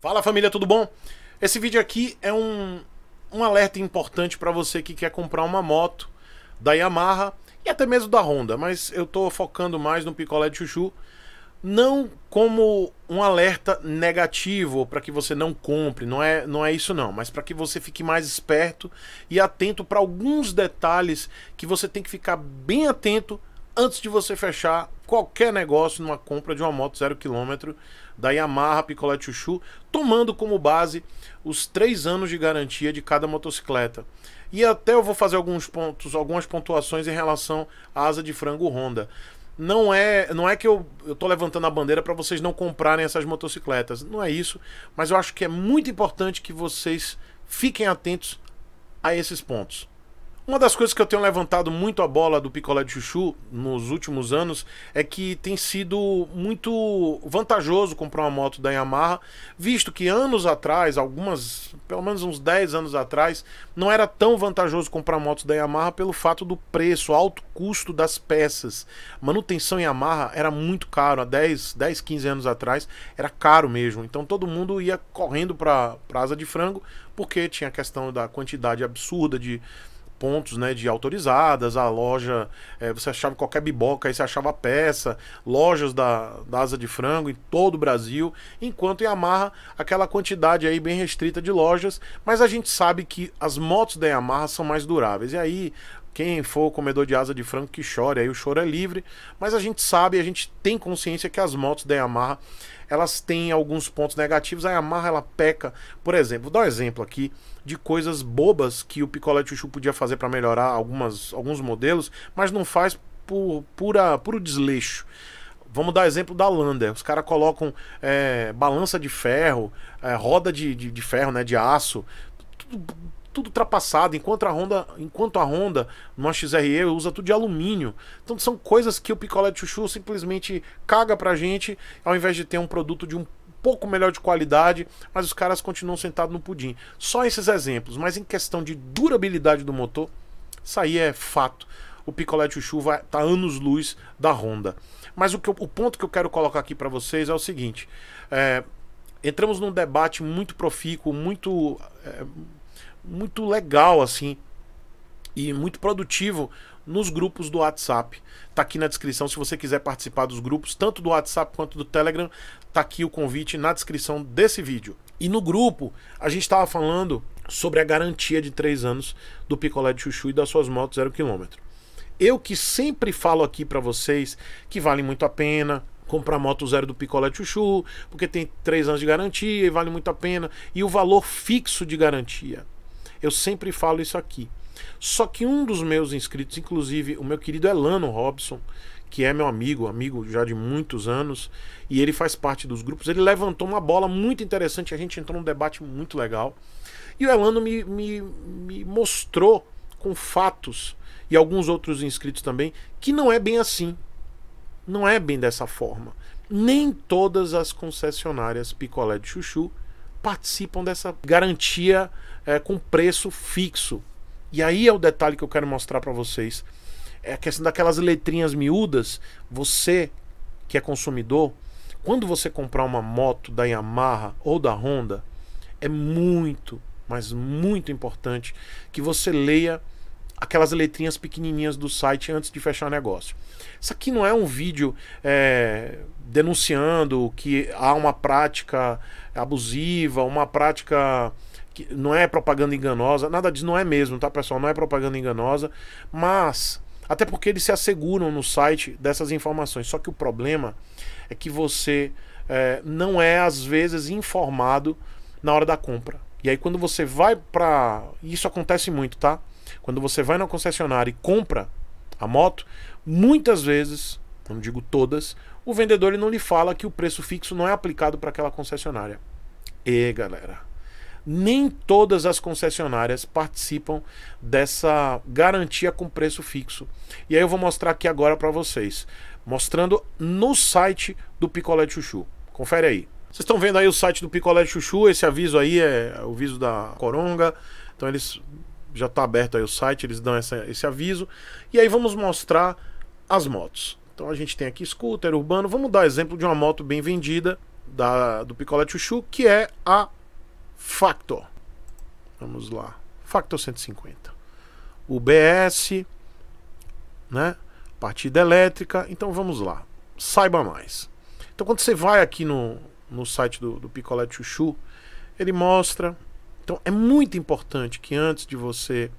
Fala família, tudo bom? Esse vídeo aqui é um, um alerta importante para você que quer comprar uma moto da Yamaha e até mesmo da Honda, mas eu estou focando mais no picolé de chuchu, não como um alerta negativo para que você não compre, não é, não é isso não, mas para que você fique mais esperto e atento para alguns detalhes que você tem que ficar bem atento antes de você fechar qualquer negócio numa compra de uma moto zero quilômetro da Yamaha Picolé Chuchu, tomando como base os três anos de garantia de cada motocicleta. E até eu vou fazer alguns pontos, algumas pontuações em relação à asa de frango Honda. Não é, não é que eu estou levantando a bandeira para vocês não comprarem essas motocicletas, não é isso, mas eu acho que é muito importante que vocês fiquem atentos a esses pontos. Uma das coisas que eu tenho levantado muito a bola do picolé de chuchu nos últimos anos é que tem sido muito vantajoso comprar uma moto da Yamaha, visto que anos atrás, algumas, pelo menos uns 10 anos atrás, não era tão vantajoso comprar motos da Yamaha pelo fato do preço, alto custo das peças. Manutenção Yamaha era muito caro, há 10, 10 15 anos atrás era caro mesmo. Então todo mundo ia correndo para asa de frango porque tinha a questão da quantidade absurda de pontos né, de autorizadas, a loja, é, você achava qualquer biboca, aí você achava peça, lojas da, da asa de frango em todo o Brasil, enquanto Yamaha, aquela quantidade aí bem restrita de lojas, mas a gente sabe que as motos da Yamaha são mais duráveis. E aí quem for comedor de asa de frango que chore, aí o choro é livre. Mas a gente sabe, a gente tem consciência que as motos da Yamaha, elas têm alguns pontos negativos. A Yamaha, ela peca, por exemplo, vou dar um exemplo aqui de coisas bobas que o Picolé Chuchu podia fazer para melhorar algumas, alguns modelos, mas não faz por pura, puro desleixo. Vamos dar exemplo da Lander. Os caras colocam é, balança de ferro, é, roda de, de, de ferro, né, de aço, tudo ultrapassado, enquanto a Honda, enquanto a Honda numa XRE usa tudo de alumínio. Então são coisas que o picolé de chuchu simplesmente caga pra gente, ao invés de ter um produto de um pouco melhor de qualidade, mas os caras continuam sentados no pudim. Só esses exemplos, mas em questão de durabilidade do motor, isso aí é fato. O picolé de chuchu vai tá anos luz da Honda. Mas o, que eu, o ponto que eu quero colocar aqui para vocês é o seguinte: é, entramos num debate muito profícuo, muito é, muito legal, assim, e muito produtivo nos grupos do WhatsApp. Tá aqui na descrição se você quiser participar dos grupos, tanto do WhatsApp quanto do Telegram, tá aqui o convite na descrição desse vídeo. E no grupo, a gente estava falando sobre a garantia de três anos do picolé de chuchu e das suas motos zero quilômetro Eu que sempre falo aqui para vocês que vale muito a pena comprar moto zero do picolé de chuchu, porque tem três anos de garantia e vale muito a pena, e o valor fixo de garantia eu sempre falo isso aqui. Só que um dos meus inscritos, inclusive o meu querido Elano Robson, que é meu amigo, amigo já de muitos anos, e ele faz parte dos grupos, ele levantou uma bola muito interessante, a gente entrou num debate muito legal. E o Elano me, me, me mostrou com fatos, e alguns outros inscritos também, que não é bem assim. Não é bem dessa forma. Nem todas as concessionárias picolé de chuchu participam dessa garantia é, com preço fixo. E aí é o detalhe que eu quero mostrar para vocês. É a questão daquelas letrinhas miúdas. Você que é consumidor, quando você comprar uma moto da Yamaha ou da Honda, é muito, mas muito importante que você leia aquelas letrinhas pequenininhas do site antes de fechar o negócio. Isso aqui não é um vídeo é, denunciando que há uma prática abusiva, uma prática que não é propaganda enganosa, nada disso não é mesmo, tá pessoal? Não é propaganda enganosa, mas até porque eles se asseguram no site dessas informações. Só que o problema é que você é, não é às vezes informado na hora da compra. E aí quando você vai para isso acontece muito, tá? Quando você vai na concessionária e compra a moto, muitas vezes, não digo todas, o vendedor ele não lhe fala que o preço fixo não é aplicado para aquela concessionária. E galera, nem todas as concessionárias participam dessa garantia com preço fixo. E aí eu vou mostrar aqui agora para vocês, mostrando no site do Picolé de Chuchu. Confere aí. Vocês estão vendo aí o site do Picolé de Chuchu, esse aviso aí é o aviso da Coronga. Então eles já está aberto aí o site, eles dão essa, esse aviso. E aí vamos mostrar as motos. Então a gente tem aqui scooter urbano. Vamos dar exemplo de uma moto bem vendida da, do Picolé Chuchu, que é a Factor. Vamos lá. Factor 150. UBS, né? Partida elétrica. Então vamos lá. Saiba mais. Então quando você vai aqui no, no site do, do Picolé Chuchu, ele mostra então é muito importante que antes de você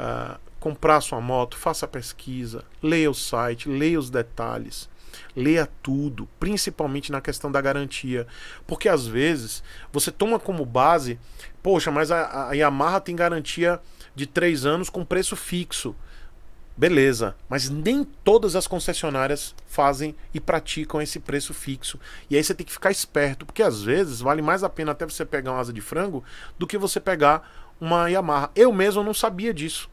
uh, comprar sua moto, faça a pesquisa, leia o site, leia os detalhes, leia tudo, principalmente na questão da garantia. Porque às vezes você toma como base, poxa, mas a, a Yamaha tem garantia de três anos com preço fixo. Beleza, mas nem todas as concessionárias fazem e praticam esse preço fixo. E aí você tem que ficar esperto, porque às vezes vale mais a pena até você pegar uma asa de frango do que você pegar uma Yamaha. Eu mesmo não sabia disso.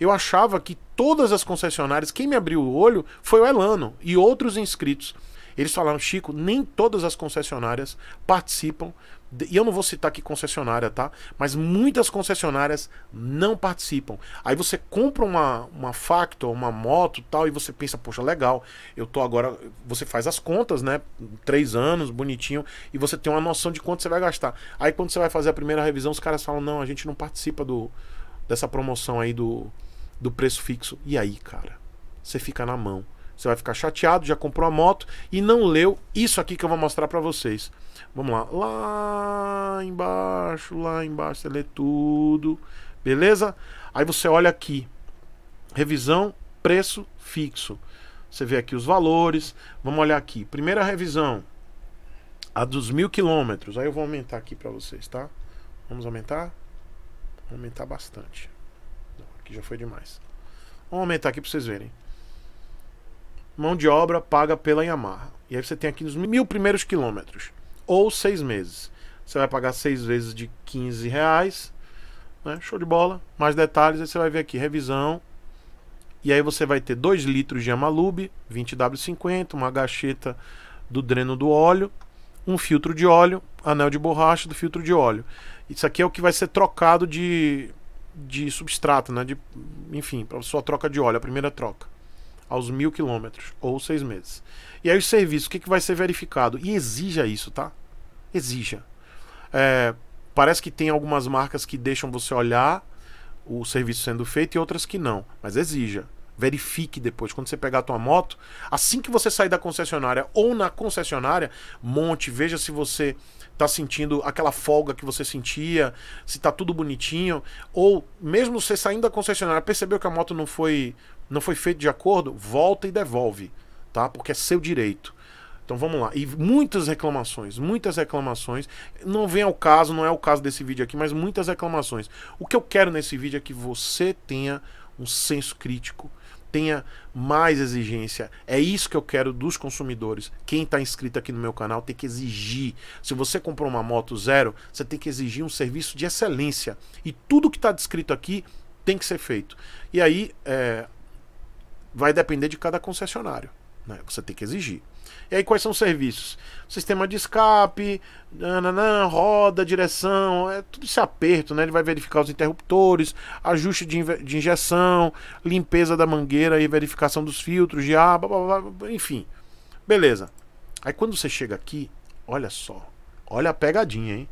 Eu achava que todas as concessionárias, quem me abriu o olho foi o Elano e outros inscritos. Eles falaram, Chico, nem todas as concessionárias participam. E eu não vou citar aqui concessionária, tá? Mas muitas concessionárias não participam. Aí você compra uma, uma Factor, uma moto tal, e você pensa, poxa, legal, eu tô agora. Você faz as contas, né? Três anos, bonitinho, e você tem uma noção de quanto você vai gastar. Aí quando você vai fazer a primeira revisão, os caras falam, não, a gente não participa do, dessa promoção aí do, do preço fixo. E aí, cara? Você fica na mão. Você vai ficar chateado, já comprou a moto e não leu isso aqui que eu vou mostrar para vocês. Vamos lá. Lá embaixo, lá embaixo, você lê tudo. Beleza? Aí você olha aqui. Revisão, preço fixo. Você vê aqui os valores. Vamos olhar aqui. Primeira revisão. A dos mil quilômetros. Aí eu vou aumentar aqui para vocês, tá? Vamos aumentar? Vou aumentar bastante. aqui já foi demais. Vamos aumentar aqui para vocês verem mão de obra paga pela Yamaha. E aí você tem aqui nos mil primeiros quilômetros, ou seis meses. Você vai pagar seis vezes de 15 reais, né? show de bola. Mais detalhes, aí você vai ver aqui, revisão. E aí você vai ter 2 litros de Amalube, 20W50, uma gacheta do dreno do óleo, um filtro de óleo, anel de borracha do filtro de óleo. Isso aqui é o que vai ser trocado de, de substrato, né? de, enfim, para sua troca de óleo, a primeira troca aos mil quilômetros ou seis meses. E aí o serviço, o que, que vai ser verificado? E exija isso, tá? Exija. É, parece que tem algumas marcas que deixam você olhar o serviço sendo feito e outras que não, mas exija. Verifique depois. Quando você pegar a tua moto, assim que você sair da concessionária ou na concessionária, monte, veja se você tá sentindo aquela folga que você sentia, se tá tudo bonitinho, ou mesmo você saindo da concessionária, percebeu que a moto não foi não foi feito de acordo, volta e devolve, tá? Porque é seu direito. Então vamos lá. E muitas reclamações, muitas reclamações. Não vem ao caso, não é o caso desse vídeo aqui, mas muitas reclamações. O que eu quero nesse vídeo é que você tenha um senso crítico, tenha mais exigência. É isso que eu quero dos consumidores. Quem está inscrito aqui no meu canal tem que exigir. Se você comprou uma moto zero, você tem que exigir um serviço de excelência. E tudo que está descrito aqui tem que ser feito. E aí, é, vai depender de cada concessionário. Né? Você tem que exigir. E aí, quais são os serviços? Sistema de escape, nananã, roda, direção, é tudo esse aperto, né? Ele vai verificar os interruptores, ajuste de, de injeção, limpeza da mangueira e verificação dos filtros de ar, blá, blá, blá, enfim. Beleza. Aí quando você chega aqui, olha só, olha a pegadinha, hein?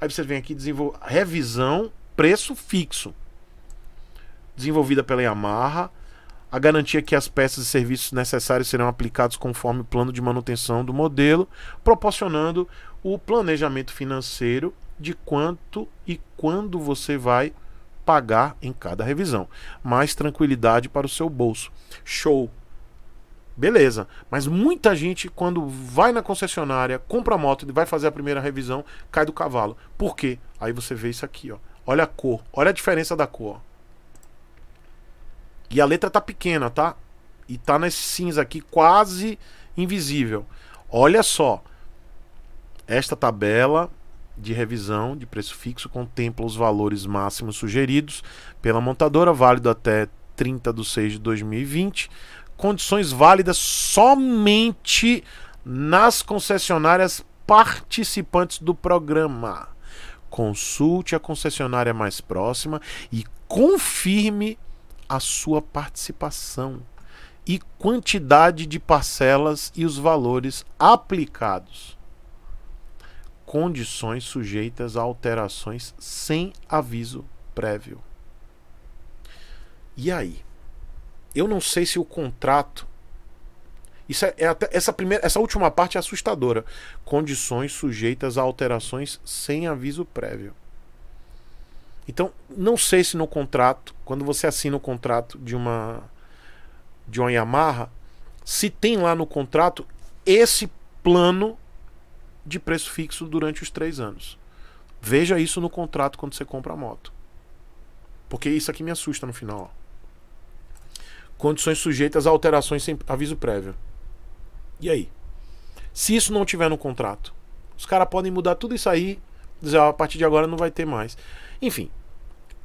Aí você vem aqui desenvolver revisão preço fixo. Desenvolvida pela Yamaha, a garantia que as peças e serviços necessários serão aplicados conforme o plano de manutenção do modelo, proporcionando o planejamento financeiro de quanto e quando você vai pagar em cada revisão. Mais tranquilidade para o seu bolso. Show! Beleza, mas muita gente quando vai na concessionária, compra a moto e vai fazer a primeira revisão, cai do cavalo. Por quê? Aí você vê isso aqui, ó. Olha a cor, olha a diferença da cor. E a letra tá pequena, tá? E tá nesse cinza aqui quase invisível. Olha só. Esta tabela de revisão de preço fixo contempla os valores máximos sugeridos pela montadora, válido até 30 de 6 de 2020. Condições válidas somente nas concessionárias participantes do programa. Consulte a concessionária mais próxima e confirme a sua participação e quantidade de parcelas e os valores aplicados. Condições sujeitas a alterações sem aviso prévio. E aí? Eu não sei se o contrato. Isso é, é até, essa, primeira, essa última parte é assustadora. Condições sujeitas a alterações sem aviso prévio. Então, não sei se no contrato, quando você assina o contrato de uma de uma Yamaha, se tem lá no contrato esse plano de preço fixo durante os três anos. Veja isso no contrato quando você compra a moto. Porque isso aqui me assusta no final. Ó. Condições sujeitas a alterações sem aviso prévio. E aí? Se isso não tiver no contrato, os caras podem mudar tudo isso aí, dizer, ó, a partir de agora não vai ter mais. Enfim,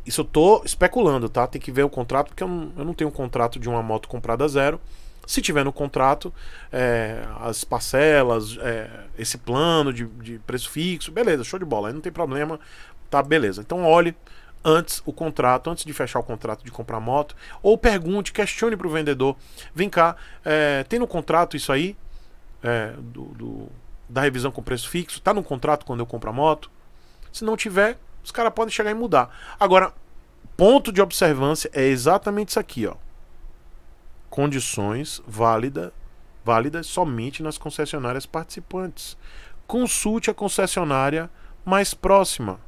isso eu tô especulando, tá? Tem que ver o contrato, porque eu não, eu não tenho um contrato de uma moto comprada zero. Se tiver no contrato, é, as parcelas, é, esse plano de, de preço fixo, beleza, show de bola, aí não tem problema, tá? Beleza. Então olhe antes o contrato, antes de fechar o contrato de comprar moto, ou pergunte, questione para o vendedor: vem cá, é, tem no contrato isso aí? É, do, do, da revisão com preço fixo? Tá no contrato quando eu compro a moto? Se não tiver, os caras podem chegar e mudar. Agora, ponto de observância é exatamente isso aqui, ó. Condições válida, válidas somente nas concessionárias participantes. Consulte a concessionária mais próxima.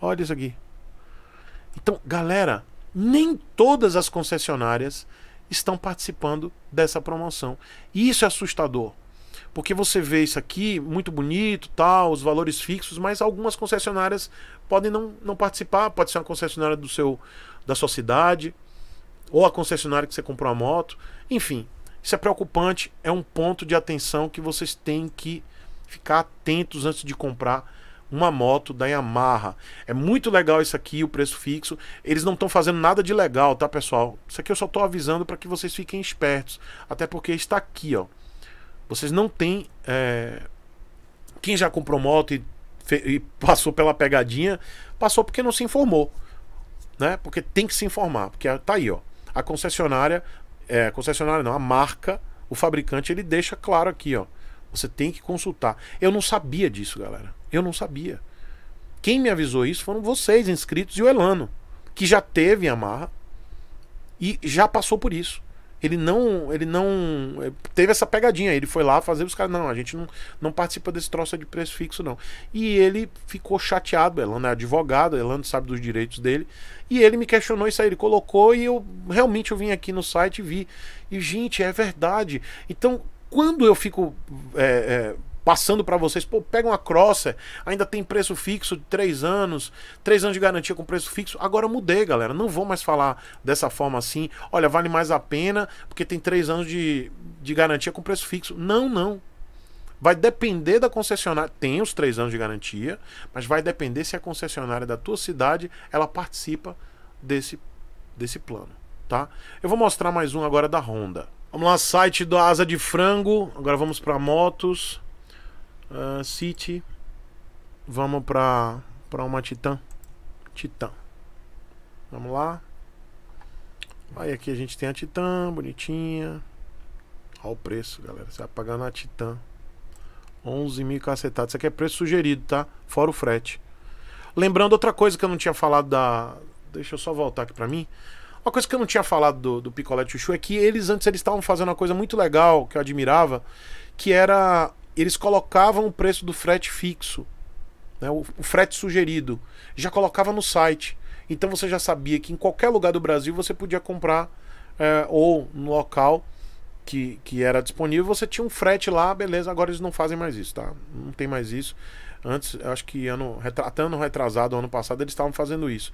Olha isso aqui. Então, galera, nem todas as concessionárias estão participando dessa promoção. E isso é assustador. Porque você vê isso aqui, muito bonito, tal, os valores fixos, mas algumas concessionárias podem não, não participar, pode ser uma concessionária do seu da sua cidade, ou a concessionária que você comprou a moto, enfim. Isso é preocupante, é um ponto de atenção que vocês têm que ficar atentos antes de comprar uma moto da Yamaha. É muito legal isso aqui, o preço fixo. Eles não estão fazendo nada de legal, tá, pessoal? Isso aqui eu só estou avisando para que vocês fiquem espertos, até porque está aqui, ó. Vocês não têm. É... Quem já comprou moto e, e passou pela pegadinha, passou porque não se informou. Né? Porque tem que se informar. Porque tá aí, ó. A concessionária. É, a concessionária não, a marca, o fabricante, ele deixa claro aqui, ó. Você tem que consultar. Eu não sabia disso, galera. Eu não sabia. Quem me avisou isso foram vocês, inscritos, e o Elano, que já teve a marra e já passou por isso ele não. Ele não. Eh, teve essa pegadinha. Ele foi lá fazer os caras. Não, a gente não, não participa desse troço de preço fixo, não. E ele ficou chateado. Elano é advogado, Elano sabe dos direitos dele. E ele me questionou isso aí, ele colocou e eu realmente eu vim aqui no site e vi. E, gente, é verdade. Então, quando eu fico. É, é, passando para vocês, pô, pega uma crosser, ainda tem preço fixo de 3 anos, 3 anos de garantia com preço fixo. Agora mudei, galera, não vou mais falar dessa forma assim. Olha, vale mais a pena porque tem 3 anos de, de garantia com preço fixo. Não, não. Vai depender da concessionária. Tem os 3 anos de garantia, mas vai depender se a concessionária da tua cidade ela participa desse desse plano, tá? Eu vou mostrar mais um agora da Honda. Vamos lá, site da Asa de Frango. Agora vamos para motos. Uh, City. Vamos pra, pra uma Titã. Titã. Vamos lá. Aí aqui a gente tem a Titã, bonitinha. Olha o preço, galera. Você vai pagar na Titã. 11 mil cacetados. Isso aqui é preço sugerido, tá? Fora o frete. Lembrando outra coisa que eu não tinha falado da... Deixa eu só voltar aqui pra mim. Uma coisa que eu não tinha falado do, do Picolé Chuchu é que eles antes eles estavam fazendo uma coisa muito legal que eu admirava, que era eles colocavam o preço do frete fixo, né, o, o frete sugerido, já colocava no site. Então você já sabia que em qualquer lugar do Brasil você podia comprar é, ou no local que, que era disponível, você tinha um frete lá, beleza, agora eles não fazem mais isso, tá? Não tem mais isso. Antes, acho que ano, até ano retrasado, ano passado, eles estavam fazendo isso.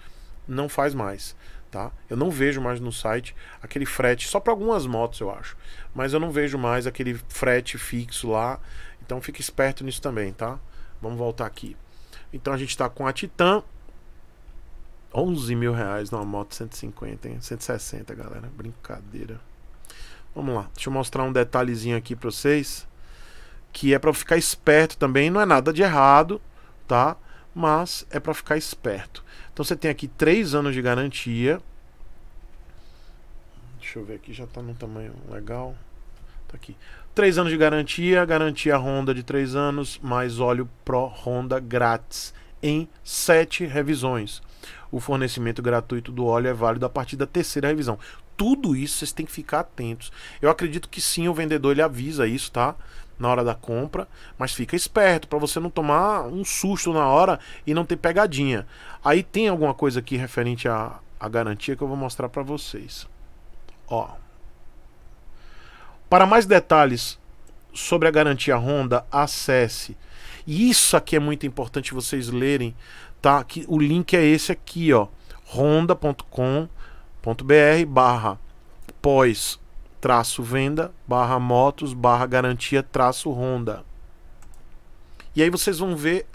Não faz mais tá? Eu não vejo mais no site aquele frete, só para algumas motos eu acho, mas eu não vejo mais aquele frete fixo lá, então fique esperto nisso também, tá? Vamos voltar aqui. Então a gente está com a Titan, 11 mil reais numa moto 150, hein? 160, galera, brincadeira. Vamos lá, deixa eu mostrar um detalhezinho aqui para vocês, que é para ficar esperto também, não é nada de errado, tá? Mas é para ficar esperto. Então você tem aqui 3 anos de garantia. Deixa eu ver aqui, já está num tamanho legal. Tá aqui. 3 anos de garantia, garantia Honda de 3 anos, mais óleo Pro Honda grátis em 7 revisões. O fornecimento gratuito do óleo é válido a partir da terceira revisão. Tudo isso vocês têm que ficar atentos. Eu acredito que sim, o vendedor ele avisa isso, tá? na hora da compra, mas fica esperto para você não tomar um susto na hora e não ter pegadinha. Aí tem alguma coisa aqui referente à, à garantia que eu vou mostrar para vocês. Ó. Para mais detalhes sobre a garantia Honda, acesse. E isso aqui é muito importante vocês lerem, tá? Que o link é esse aqui, ó, honda.com.br/pós traço venda, barra motos, barra garantia, traço Honda. E aí vocês vão ver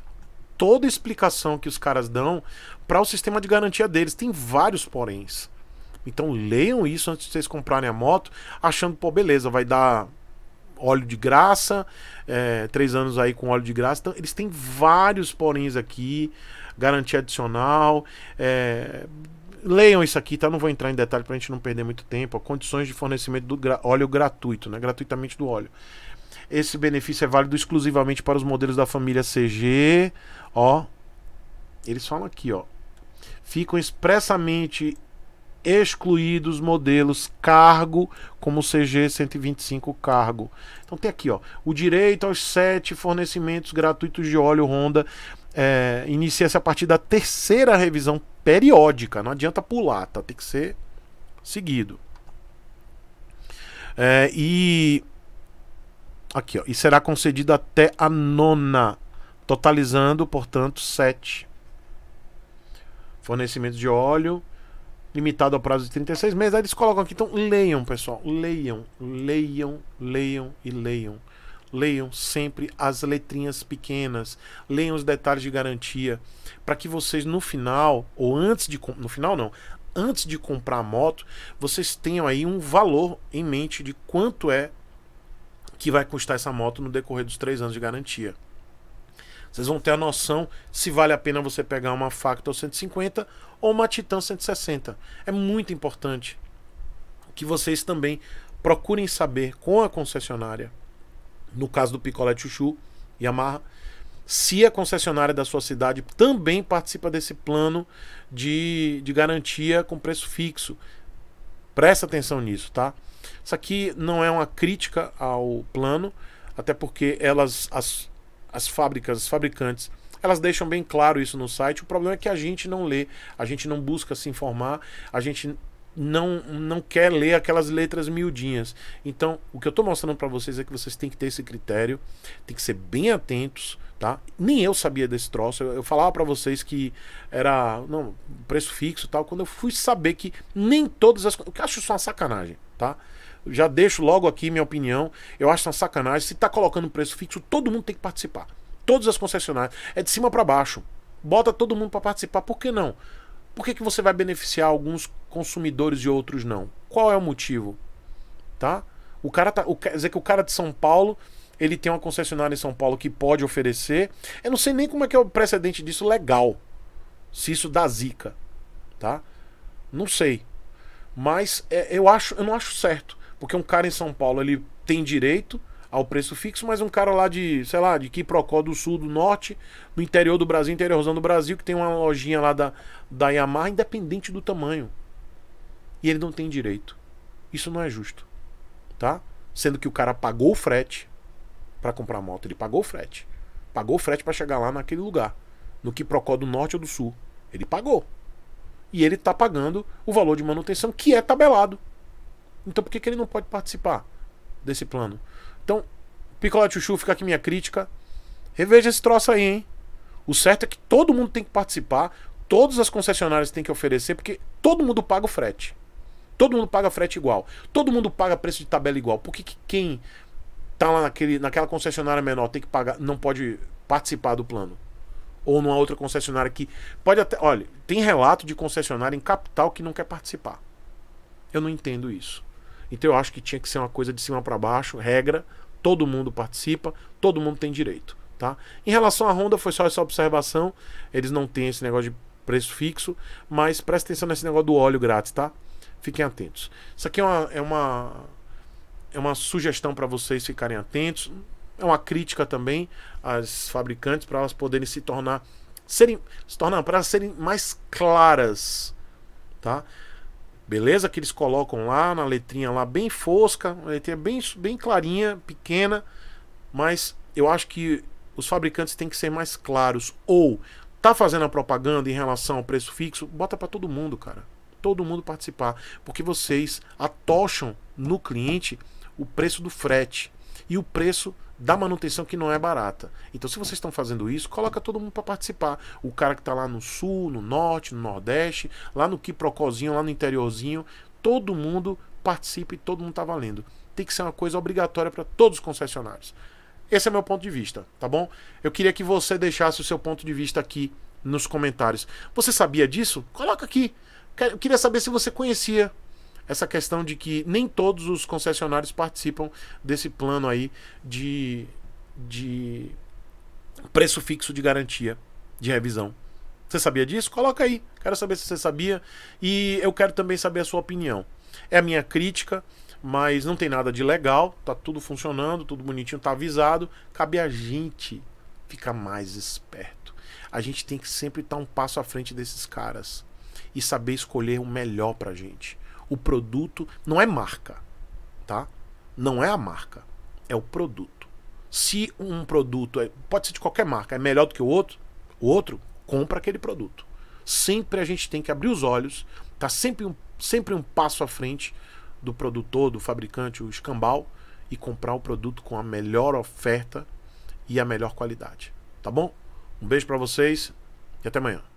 toda a explicação que os caras dão para o sistema de garantia deles. Tem vários poréns. Então leiam isso antes de vocês comprarem a moto, achando, pô, beleza, vai dar óleo de graça, é, três anos aí com óleo de graça. Então, eles têm vários poréns aqui, garantia adicional, é, leiam isso aqui, tá? Não vou entrar em detalhe pra gente não perder muito tempo. condições de fornecimento do gra óleo gratuito, né? Gratuitamente do óleo. Esse benefício é válido exclusivamente para os modelos da família CG. Ó, eles falam aqui, ó. Ficam expressamente excluídos modelos cargo, como o CG 125 cargo. Então tem aqui, ó, o direito aos sete fornecimentos gratuitos de óleo Honda é, inicia-se a partir da terceira revisão periódica. Não adianta pular, tá? Tem que ser seguido. É, e aqui, ó, e será concedido até a nona, totalizando, portanto, sete fornecimentos de óleo limitado ao prazo de 36 meses. Aí eles colocam aqui, então leiam, pessoal. Leiam, leiam, leiam e leiam. Leiam sempre as letrinhas pequenas, leiam os detalhes de garantia, para que vocês no final, ou antes de. No final, não. Antes de comprar a moto, vocês tenham aí um valor em mente de quanto é que vai custar essa moto no decorrer dos três anos de garantia. Vocês vão ter a noção se vale a pena você pegar uma Factor 150 ou uma Titan 160. É muito importante que vocês também procurem saber com a concessionária, no caso do Picolé Chuchu, Yamaha, se a concessionária da sua cidade também participa desse plano de, de garantia com preço fixo. Presta atenção nisso, tá? Isso aqui não é uma crítica ao plano, até porque elas, as as fábricas, os fabricantes, elas deixam bem claro isso no site. O problema é que a gente não lê, a gente não busca se informar, a gente não, não quer ler aquelas letras miudinhas. Então, o que eu estou mostrando para vocês é que vocês têm que ter esse critério, tem que ser bem atentos, tá? Nem eu sabia desse troço. Eu, eu falava para vocês que era não preço fixo, tal. Quando eu fui saber que nem todas as, eu acho isso uma sacanagem, tá? já deixo logo aqui minha opinião. Eu acho uma sacanagem. Se está colocando preço fixo, todo mundo tem que participar. Todas as concessionárias. É de cima para baixo. Bota todo mundo para participar. Por que não? Por que, que você vai beneficiar alguns consumidores e outros não? Qual é o motivo? Tá? O cara tá, o, quer dizer que o cara de São Paulo ele tem uma concessionária em São Paulo que pode oferecer. Eu não sei nem como é que é o precedente disso legal. Se isso dá zica, tá? Não sei. Mas é, eu acho, eu não acho certo. Porque um cara em São Paulo, ele tem direito ao preço fixo, mas um cara lá de, sei lá, de Quiprocó do Sul, do Norte, no interior do Brasil, interiorzão do Brasil, que tem uma lojinha lá da, da Yamaha, independente do tamanho. E ele não tem direito. Isso não é justo. Tá? Sendo que o cara pagou o frete para comprar a moto, ele pagou o frete. Pagou o frete para chegar lá naquele lugar, no Quiprocó do Norte ou do Sul. Ele pagou. E ele tá pagando o valor de manutenção que é tabelado. Então por que, que ele não pode participar desse plano? Então, Picolé Chuchu, fica aqui minha crítica. Reveja esse troço aí, hein? O certo é que todo mundo tem que participar, todas as concessionárias têm que oferecer, porque todo mundo paga o frete. Todo mundo paga frete igual. Todo mundo paga preço de tabela igual. Por que, que quem tá lá naquele, naquela concessionária menor tem que pagar, não pode participar do plano? Ou numa outra concessionária que pode até. Olha, tem relato de concessionária em capital que não quer participar. Eu não entendo isso. Então eu acho que tinha que ser uma coisa de cima para baixo, regra, todo mundo participa, todo mundo tem direito, tá? Em relação à Honda foi só essa observação, eles não têm esse negócio de preço fixo, mas presta atenção nesse negócio do óleo grátis, tá? Fiquem atentos. Isso aqui é uma é uma, é uma sugestão para vocês ficarem atentos. É uma crítica também às fabricantes para elas poderem se tornar serem se tornar para serem mais claras, tá? Beleza? Que eles colocam lá na letrinha lá bem fosca, uma letrinha bem, bem clarinha, pequena, mas eu acho que os fabricantes têm que ser mais claros. Ou tá fazendo a propaganda em relação ao preço fixo, bota para todo mundo, cara. Todo mundo participar, porque vocês atocham no cliente o preço do frete e o preço da manutenção que não é barata. Então, se vocês estão fazendo isso, coloca todo mundo para participar. O cara que está lá no sul, no norte, no nordeste, lá no Quiprocozinho, lá no interiorzinho, todo mundo participa e todo mundo está valendo. Tem que ser uma coisa obrigatória para todos os concessionários. Esse é meu ponto de vista, tá bom? Eu queria que você deixasse o seu ponto de vista aqui nos comentários. Você sabia disso? Coloca aqui. Eu queria saber se você conhecia essa questão de que nem todos os concessionários participam desse plano aí de, de preço fixo de garantia de revisão. Você sabia disso? Coloca aí. Quero saber se você sabia e eu quero também saber a sua opinião. É a minha crítica, mas não tem nada de legal, tá tudo funcionando, tudo bonitinho, tá avisado. Cabe a gente ficar mais esperto. A gente tem que sempre estar tá um passo à frente desses caras e saber escolher o melhor pra gente o produto não é marca, tá? Não é a marca, é o produto. Se um produto é, pode ser de qualquer marca, é melhor do que o outro, o outro compra aquele produto. Sempre a gente tem que abrir os olhos, tá sempre um, sempre um passo à frente do produtor, do fabricante, o escambau e comprar o produto com a melhor oferta e a melhor qualidade, tá bom? Um beijo para vocês e até amanhã.